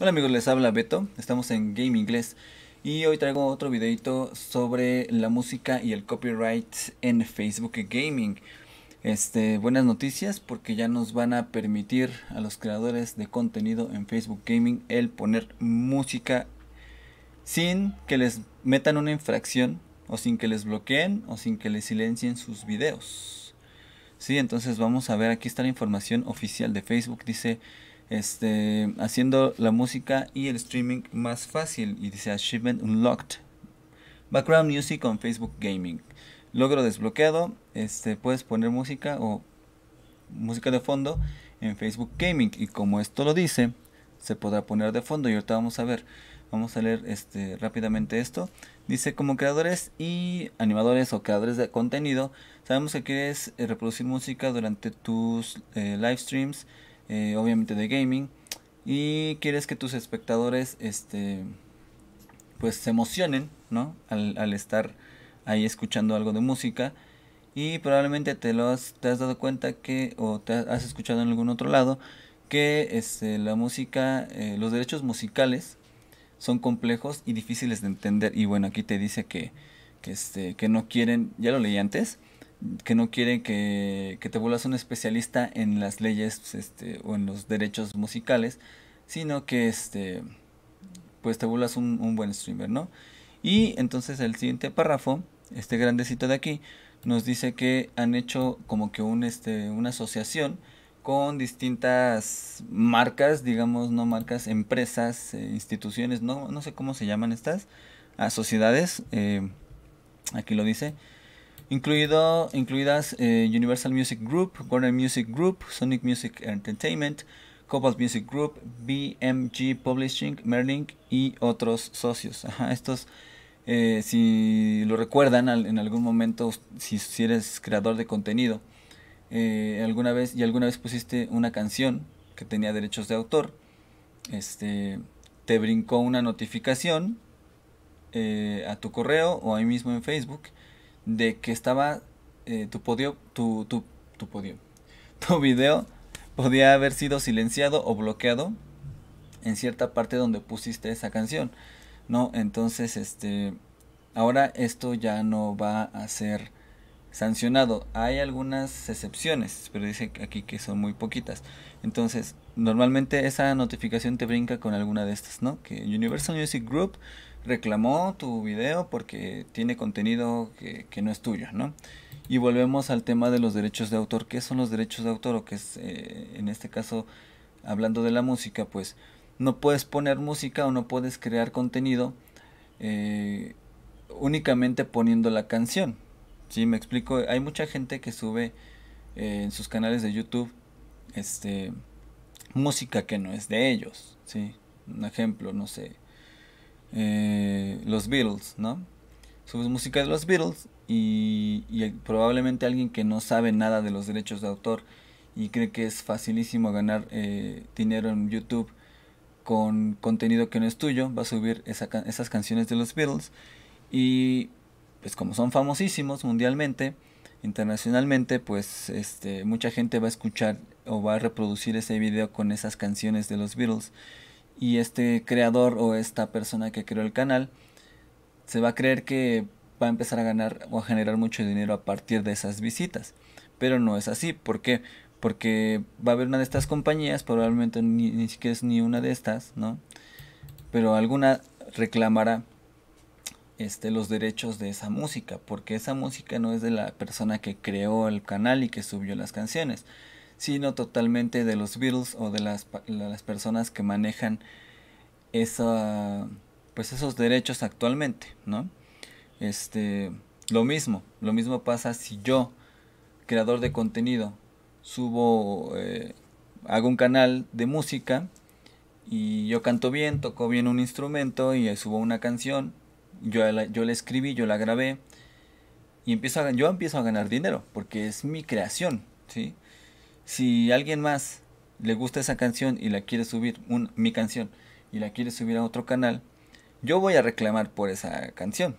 Hola amigos, les habla Beto, estamos en Game Inglés y hoy traigo otro videito sobre la música y el copyright en Facebook Gaming. Este, buenas noticias porque ya nos van a permitir a los creadores de contenido en Facebook Gaming el poner música sin que les metan una infracción o sin que les bloqueen o sin que les silencien sus videos. Sí, entonces vamos a ver, aquí está la información oficial de Facebook, dice este, haciendo la música y el streaming más fácil. Y dice Achievement Unlocked. Background Music con Facebook Gaming. Logro desbloqueado. Este, puedes poner música o música de fondo en Facebook Gaming. Y como esto lo dice, se podrá poner de fondo. Y ahorita vamos a ver. Vamos a leer este, rápidamente esto. Dice, como creadores y animadores o creadores de contenido, sabemos que quieres eh, reproducir música durante tus eh, live streams eh, obviamente de gaming, y quieres que tus espectadores este, pues se emocionen ¿no? al, estar ahí escuchando algo de música. Y probablemente te lo has, te has dado cuenta que, o te has escuchado en algún otro lado, que este, la música, eh, los derechos musicales son complejos y difíciles de entender. Y bueno, aquí te dice que, que, este, que no quieren, ya lo leí antes, que no quiere que, te vuelvas un especialista en las leyes este, o en los derechos musicales, sino que este, pues te vuelvas un, buen streamer, ¿no? Y entonces el siguiente párrafo, este grandecito de aquí, nos dice que han hecho como que un, este, una asociación con distintas marcas, digamos, no marcas, empresas, eh, instituciones, no, sé cómo se llaman estas, asociaciones sociedades, eh, aquí lo dice, incluido, incluidas eh, Universal Music Group, Warner Music Group, Sonic Music Entertainment, Cobalt Music Group, BMG Publishing, Merlin y otros socios. estos, eh, si lo recuerdan en algún momento, si, eres creador de contenido, eh, alguna vez y alguna vez pusiste una canción que tenía derechos de autor, este, te brincó una notificación a tu correo o ahí mismo en Facebook de que estaba eh, tu podio, tu, tu, podio, tu video podía haber sido silenciado o bloqueado en cierta parte donde pusiste esa canción, ¿no? Entonces, este, ahora esto ya no va a ser sancionado. Hay algunas excepciones, pero dice aquí que son muy poquitas. Entonces, normalmente esa notificación te brinca con alguna de estas, ¿no? Que Universal Music Group reclamó tu video porque tiene contenido que, no es tuyo, ¿no? Y volvemos al tema de los derechos de autor. ¿Qué son los derechos de autor? O que es, eh, en este caso, hablando de la música, pues no puedes poner música o no puedes crear contenido eh, únicamente poniendo la canción. ¿Sí? Me explico. Hay mucha gente que sube eh, en sus canales de YouTube este, música que no es de ellos. ¿Sí? Un ejemplo, no sé. Eh, los Beatles, ¿no? Subes música de los Beatles y, probablemente alguien que no sabe nada de los derechos de autor y cree que es facilísimo ganar eh, dinero en YouTube con contenido que no es tuyo, va a subir esas canciones de los Beatles y pues como son famosísimos mundialmente, internacionalmente, pues este, mucha gente va a escuchar o va a reproducir ese video con esas canciones de los Beatles y este creador o esta persona que creó el canal se va a creer que va a empezar a ganar o a generar mucho dinero a partir de esas visitas. Pero no es así. ¿Por qué? Porque va a haber una de estas compañías, probablemente ni, ni siquiera es ni una de estas, ¿no? Pero alguna reclamará este, los derechos de esa música, porque esa música no es de la persona que creó el canal y que subió las canciones sino totalmente de los Beatles o de las, las personas que manejan esa, pues esos derechos actualmente, ¿no? Este, lo mismo, lo mismo pasa si yo, creador de contenido, subo, eh, hago un canal de música y yo canto bien, toco bien un instrumento y subo una canción, yo la, yo la escribí, yo la grabé y empiezo a, yo empiezo a ganar dinero porque es mi creación, ¿sí? si alguien más le gusta esa canción y la quiere subir, mi canción, y la quiere subir a otro canal, yo voy a reclamar por esa canción,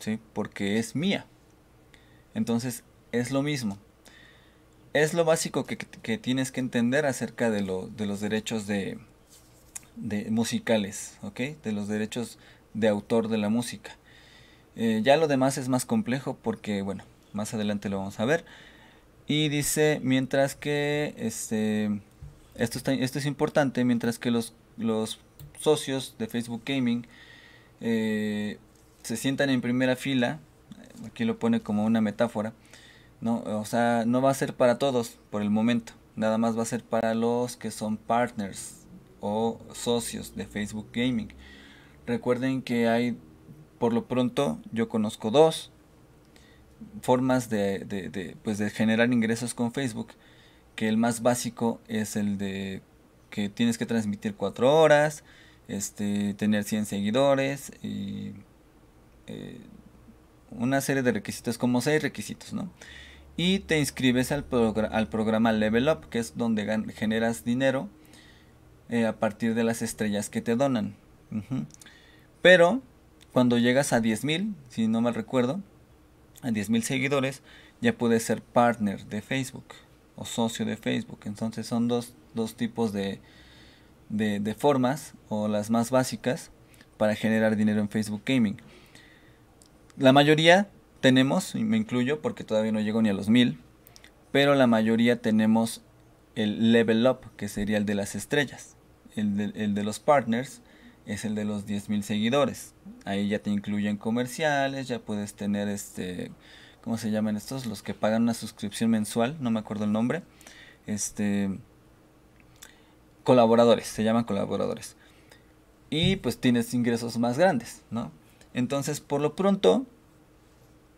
¿sí? Porque es mía. Entonces, es lo mismo. Es lo básico que, tienes que entender acerca de, los derechos de, musicales, ¿ok? De los derechos de autor de la música. Eh, ya lo demás es más complejo porque, bueno, más adelante lo vamos a ver. Y dice, mientras que, este, esto, es importante, mientras que los, socios de Facebook Gaming eh, se sientan en primera fila, aquí lo pone como una metáfora, ¿no? o sea, no va a ser para todos por el momento, nada más va a ser para los que son partners o socios de Facebook Gaming. Recuerden que hay, por lo pronto, yo conozco dos, formas pues, de, generar ingresos con Facebook, que el más básico es el de que tienes que transmitir cuatro horas, este, tener 100 seguidores y eh, una serie de requisitos, como seis requisitos, Y te inscribes al, al programa Level Up, que es donde generas dinero eh, a partir de las estrellas que te donan. Pero cuando llegas a 10.000, si no mal recuerdo, a 10.000 seguidores, ya puede ser partner de Facebook o socio de Facebook. Entonces son dos, tipos de, formas o las más básicas para generar dinero en Facebook Gaming. La mayoría tenemos, y me incluyo porque todavía no llego ni a los 1.000, pero la mayoría tenemos el level up, que sería el de las estrellas, el el de los partners es el de los 10.000 seguidores. Ahí ya te incluyen comerciales, ya puedes tener este, ¿cómo se llaman estos? Los que pagan una suscripción mensual, no me acuerdo el nombre. Este, colaboradores, se llaman colaboradores. Y pues tienes ingresos más grandes, ¿no? Entonces, por lo pronto,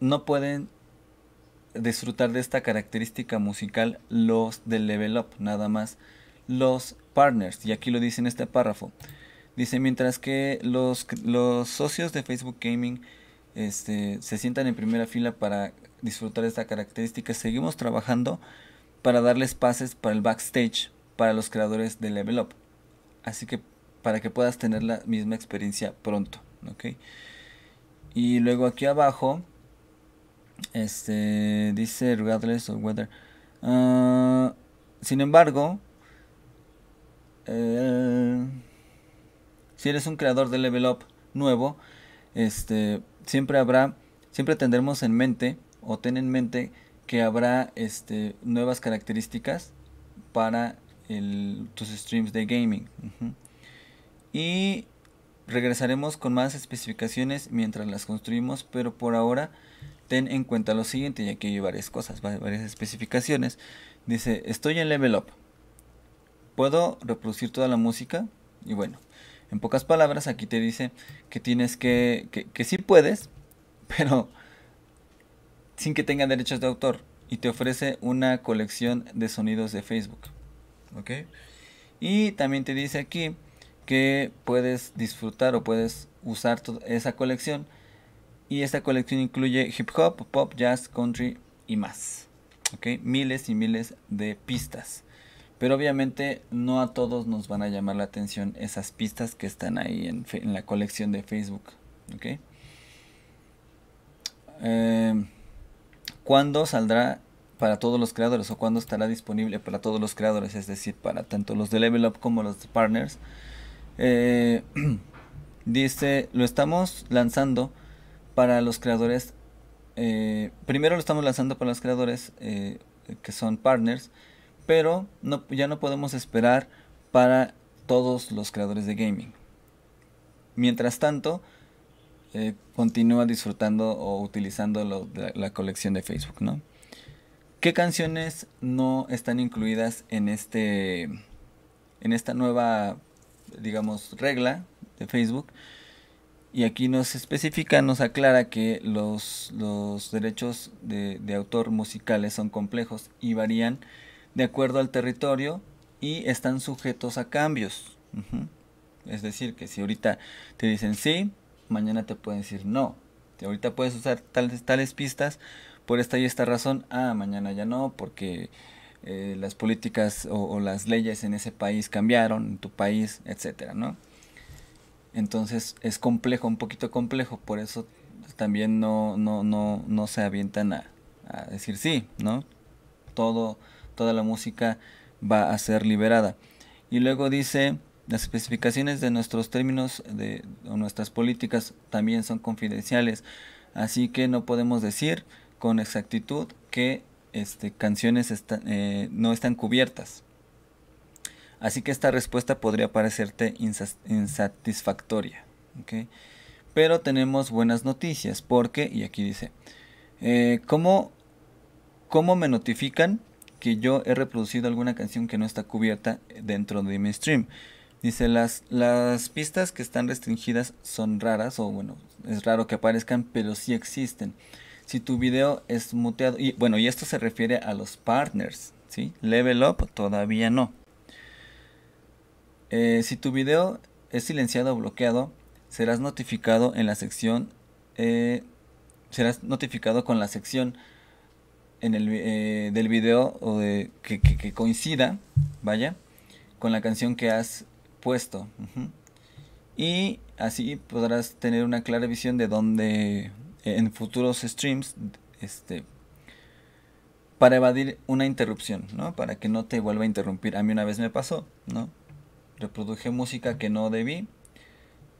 no pueden disfrutar de esta característica musical los del level up, nada más los partners. Y aquí lo dice en este párrafo. Dice, mientras que los, socios de Facebook Gaming este, se sientan en primera fila para disfrutar esta característica, seguimos trabajando para darles pases para el backstage para los creadores de Level Up. Así que para que puedas tener la misma experiencia pronto. Y luego aquí abajo este, dice regardless of weather. Ah, sin embargo, eh, si eres un creador de level up nuevo, este, siempre habrá, siempre tendremos en mente o ten en mente que habrá este, nuevas características para tus streams de gaming. Y regresaremos con más especificaciones mientras las construimos, pero por ahora ten en cuenta lo siguiente, y aquí hay varias cosas, varias especificaciones. Dice, estoy en level up. Puedo reproducir toda la música y bueno, en pocas palabras, aquí te dice que tienes que, que, sí puedes, pero sin que tengan derechos de autor. Y te ofrece una colección de sonidos de Facebook. ¿Ok? Y también te dice aquí que puedes disfrutar o puedes usar esa colección. Y esta colección incluye hip hop, pop, jazz, country y más. ¿Ok? Miles y miles de pistas. Pero obviamente no a todos nos van a llamar la atención esas pistas que están ahí en, la colección de Facebook. ¿okay? Eh, ¿Cuándo saldrá para todos los creadores o cuándo estará disponible para todos los creadores? Es decir, para tanto los de Level Up como los de Partners. Eh, dice, lo estamos lanzando para los creadores. Eh, primero lo estamos lanzando para los creadores que son partners pero ya no podemos esperar para todos los creadores de gaming. Mientras tanto, eh, continúa disfrutando o utilizando la, colección de Facebook, ¿no? ¿Qué canciones no están incluidas en este en esta nueva digamos regla de Facebook? Y aquí nos especifica, nos aclara que los, derechos de autor musicales son complejos y varían de acuerdo al territorio y están sujetos a cambios. Es decir, que si ahorita te dicen sí, mañana te pueden decir no. Si ahorita puedes usar tales, pistas por esta y esta razón. Ah, mañana ya no, porque eh, las políticas o, las leyes en ese país cambiaron, en tu país, etcétera, ¿no? Entonces es complejo, un poquito complejo, por eso también no, no, no, no se avientan a, a decir sí, ¿no? Todo toda la música va a ser liberada. Y luego dice, las especificaciones de nuestros términos de, o nuestras políticas también son confidenciales, así que no podemos decir con exactitud que este, canciones eh, no están cubiertas. Así que esta respuesta podría parecerte insatisfactoria. Pero tenemos buenas noticias porque, y aquí dice, eh, ¿cómo, ¿cómo me notifican que yo he reproducido alguna canción que no está cubierta dentro de mi stream. Dice, las, las pistas que están restringidas son raras, o bueno, es raro que aparezcan, pero sí existen. Si tu video es muteado, y bueno, y esto se refiere a los partners, ¿sí? Level up todavía no. Eh, si tu video es silenciado o bloqueado, serás notificado en la sección, eh, serás notificado con la sección en el, eh, del video que, coincida, vaya, con la canción que has puesto. Y así podrás tener una clara visión de dónde en futuros streams este para evadir una interrupción, Para que no te vuelva a interrumpir. A mí una vez me pasó, ¿no? Reproduje música que no debí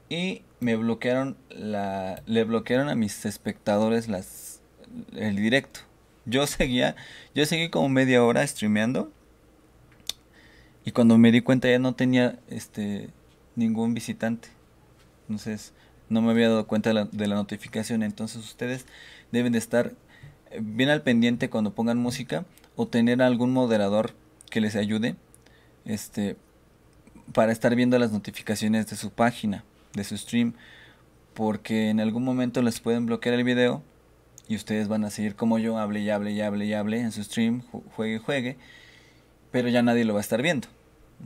y me bloquearon la le bloquearon a mis espectadores las el directo yo seguía, yo seguí como media hora streameando. Y cuando me di cuenta ya no tenía este ningún visitante. Entonces, no me había dado cuenta de la, notificación. Entonces, ustedes deben de estar eh, bien al pendiente cuando pongan música o tener algún moderador que les ayude este para estar viendo las notificaciones de su página, de su stream, porque en algún momento les pueden bloquear el video y ustedes van a seguir como yo, hable y hable y hable y hable en su stream, juegue y juegue, pero ya nadie lo va a estar viendo,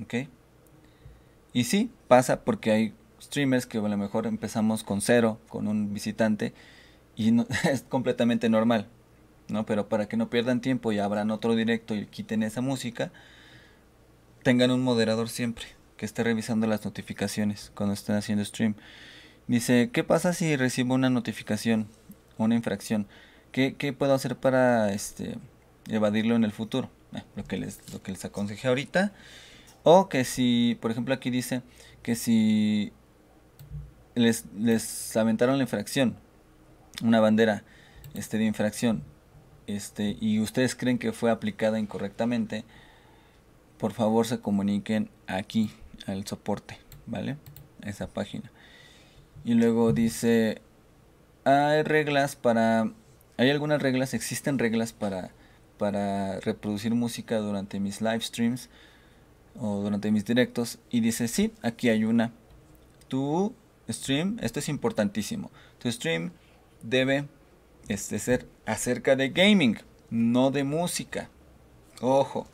¿ok? Y sí, pasa porque hay streamers que a lo mejor empezamos con cero, con un visitante, y es completamente normal, ¿no? Pero para que no pierdan tiempo y abran otro directo y quiten esa música, tengan un moderador siempre que esté revisando las notificaciones cuando estén haciendo stream. Dice, ¿qué pasa si recibo una notificación? una infracción. ¿Qué, puedo hacer para este, evadirlo en el futuro? Eh, lo, que les, lo que les ahorita. O que si, por ejemplo, aquí dice que si les, lamentaron la infracción, una bandera este, de infracción, este, y ustedes creen que fue aplicada incorrectamente, por favor se comuniquen aquí al soporte, ¿vale? A esa página. Y luego dice hay reglas para, hay algunas reglas, existen reglas para, para reproducir música durante mis live streams o durante mis directos y dice, sí, aquí hay una. Tu stream, esto es importantísimo, tu stream debe este, ser acerca de gaming, no de música. Ojo,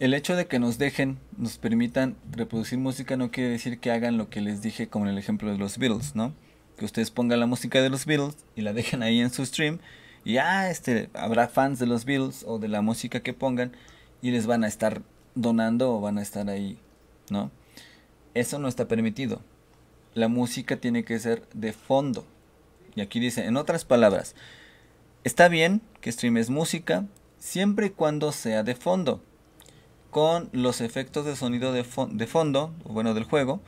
el hecho de que nos dejen, nos permitan reproducir música no quiere decir que hagan lo que les dije como el ejemplo de los Beatles, ¿no? que ustedes pongan la música de los Beatles y la dejen ahí en su stream. Y ya este, habrá fans de los Beatles o de la música que pongan y les van a estar donando o van a estar ahí, ¿no? Eso no está permitido. La música tiene que ser de fondo. Y aquí dice, en otras palabras, está bien que streames música siempre y cuando sea de fondo, con los efectos de sonido de, de fondo, bueno, del juego,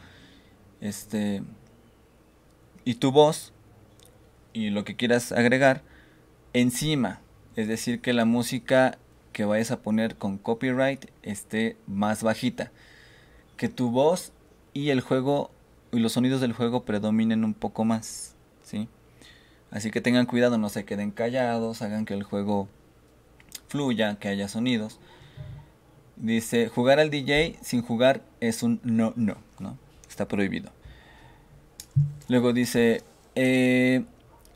este, y tu voz y lo que quieras agregar encima. Es decir, que la música que vayas a poner con copyright esté más bajita. Que tu voz y el juego y los sonidos del juego predominen un poco más. ¿sí? Así que tengan cuidado, no se queden callados, hagan que el juego fluya, que haya sonidos. Dice, jugar al DJ sin jugar es un no, no, ¿no? Está prohibido. Luego dice, eh,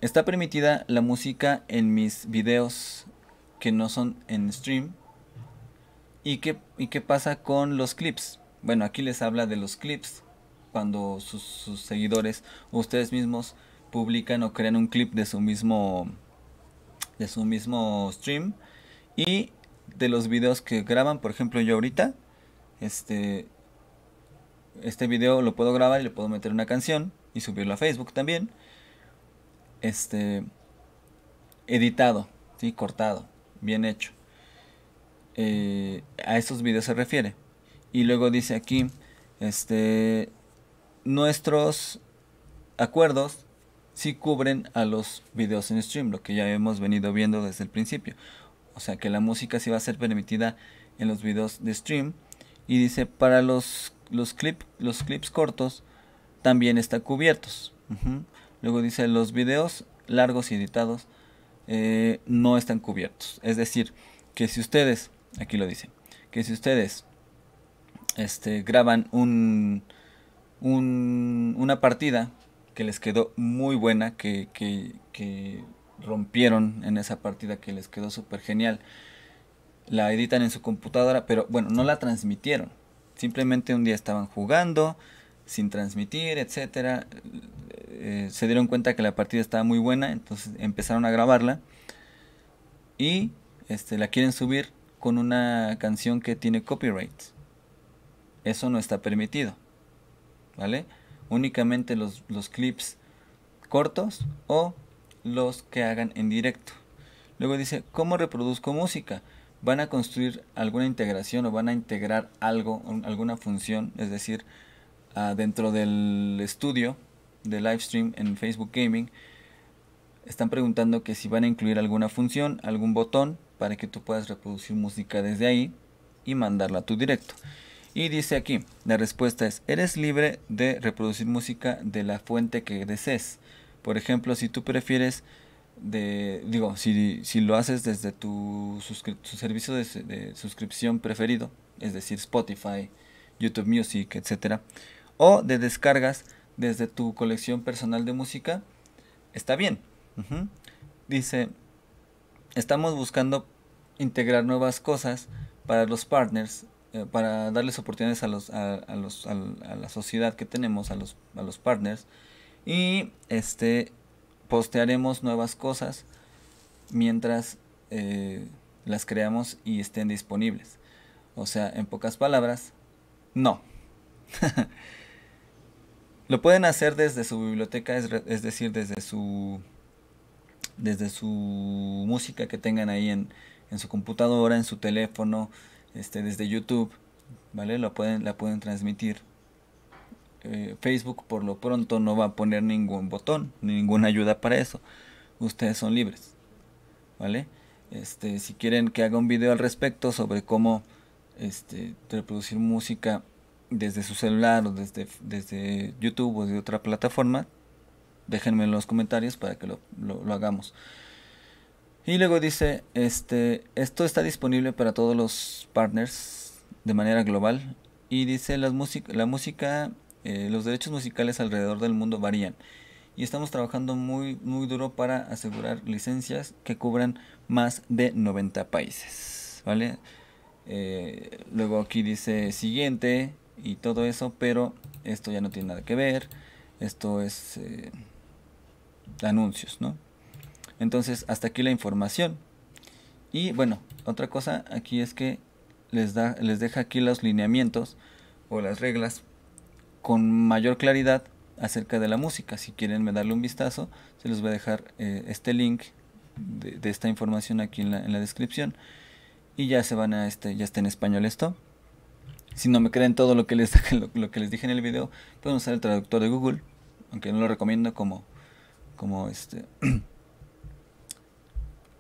está permitida la música en mis videos que no son en stream. ¿Y qué, qué pasa con los clips? Bueno, aquí les habla de los clips. Cuando sus, sus seguidores, ustedes mismos, publican o crean un clip de su mismo de su mismo stream y de los videos que graban por ejemplo yo ahorita este este video lo puedo grabar y le puedo meter una canción y subirlo a Facebook también. Este editado, ¿sí? cortado, bien hecho. Eh, a estos videos se refiere. Y luego dice aquí, este, nuestros acuerdos si sí cubren a los videos en stream, lo que ya hemos venido viendo desde el principio. O sea que la música sí va a ser permitida en los videos de stream. Y dice, para los, los, los clips cortos, también están cubiertos. Luego dice los videos largos y editados eh, no están cubiertos. Es decir, que si ustedes, aquí lo dice, que si ustedes este, graban un, un, una partida que les quedó muy buena, que, que rompieron en esa partida, que les quedó súper genial, la editan en su computadora, pero bueno, no la transmitieron. Simplemente un día estaban jugando, sin transmitir, etcétera. Eh, se dieron cuenta que la partida estaba muy buena, entonces empezaron a grabarla y este, la quieren subir con una canción que tiene copyright. Eso no está permitido, ¿vale? Únicamente los, los clips cortos o los que hagan en directo. Luego dice, ¿cómo reproduzco música? ¿Van a construir alguna integración o van a integrar algo, alguna función? Es decir, Ah, dentro del estudio de Livestream en Facebook Gaming, están preguntando que si van a incluir alguna función, algún botón para que tú puedas reproducir música desde ahí y mandarla a tu directo. Y dice aquí, la respuesta es, eres libre de reproducir música de la fuente que desees. Por ejemplo, si tú prefieres, de, digo, si, lo haces desde tu, servicio de, suscripción preferido, es decir, Spotify, YouTube Music, etcétera o de descargas desde tu colección personal de música, está bien. Dice, estamos buscando integrar nuevas cosas para los partners, eh, para darles oportunidades a, los, a, los, la sociedad que tenemos, a los, los partners, y este, postearemos nuevas cosas mientras eh, las creamos y estén disponibles. O sea, en pocas palabras, no. Lo pueden hacer desde su biblioteca, es, decir, desde su, desde su música que tengan ahí en, su computadora, en su teléfono, este, desde YouTube, ¿vale? Lo pueden, la pueden transmitir. Eh, Facebook por lo pronto no va a poner ningún botón, ninguna ayuda para eso. Ustedes son libres, ¿vale? Este, si quieren que haga un video al respecto sobre cómo este, reproducir música desde su celular o desde, desde YouTube o de otra plataforma, déjenme en los comentarios para que lo, hagamos. Y luego dice, este, esto está disponible para todos los partners de manera global. Y dice, las la música, eh, los derechos musicales alrededor del mundo varían. Y estamos trabajando muy, muy duro para asegurar licencias que cubran más de 90 países. ¿Vale? Eh, luego aquí dice, siguiente, y todo eso, pero esto ya no tiene nada que ver, esto es eh, anuncios, ¿no? Entonces, hasta aquí la información. Y bueno, otra cosa aquí es que les, da, les deja aquí los lineamientos o las reglas con mayor claridad acerca de la música. Si quieren me darle un vistazo, se les voy a dejar eh, este link de, de, esta información aquí en la, en la descripción. Y ya se van a este, ya está en español esto si no me creen todo lo que les, lo, que les dije en el video, pueden usar el traductor de Google, aunque no lo recomiendo como, como este...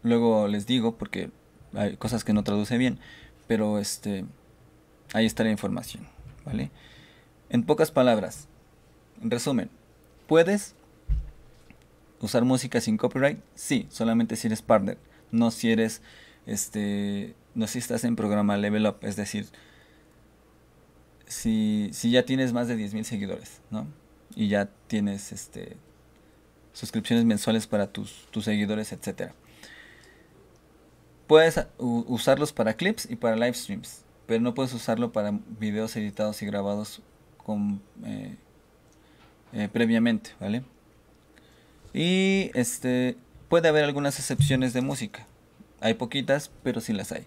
Luego les digo porque hay cosas que no traduce bien, pero este ahí está la información, ¿vale? En pocas palabras, en resumen, ¿puedes usar música sin copyright? Sí, solamente si eres partner, no si eres este no si estás en programa Level Up, es decir, si, ya tienes más de 10.000 seguidores, ¿no? Y ya tienes este, suscripciones mensuales para tus, seguidores, etc. Puedes usarlos para clips y para live streams, pero no puedes usarlo para videos editados y grabados con, eh, eh, previamente, ¿vale? Y este puede haber algunas excepciones de música. Hay poquitas, pero si las hay.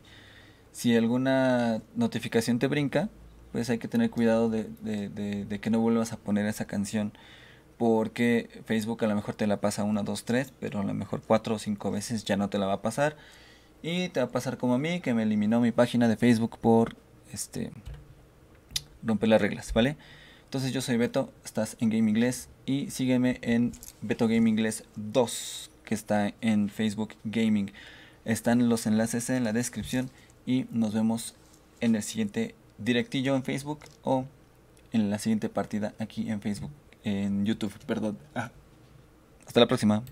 Si alguna notificación te brinca, pues hay que tener cuidado de, que no vuelvas a poner esa canción. Porque Facebook a lo mejor te la pasa una, dos, tres, pero a lo mejor cuatro o cinco veces ya no te la va a pasar. Y te va a pasar como a mí, que me eliminó mi página de Facebook por este romper las reglas, ¿vale? Entonces yo soy Beto, estás en Game Inglés y sígueme en Beto Game Inglés 2, que está en Facebook Gaming. Están los enlaces en la descripción y nos vemos en el siguiente directillo en Facebook o en la siguiente partida aquí en Facebook, en YouTube, perdón. Ah, hasta la próxima.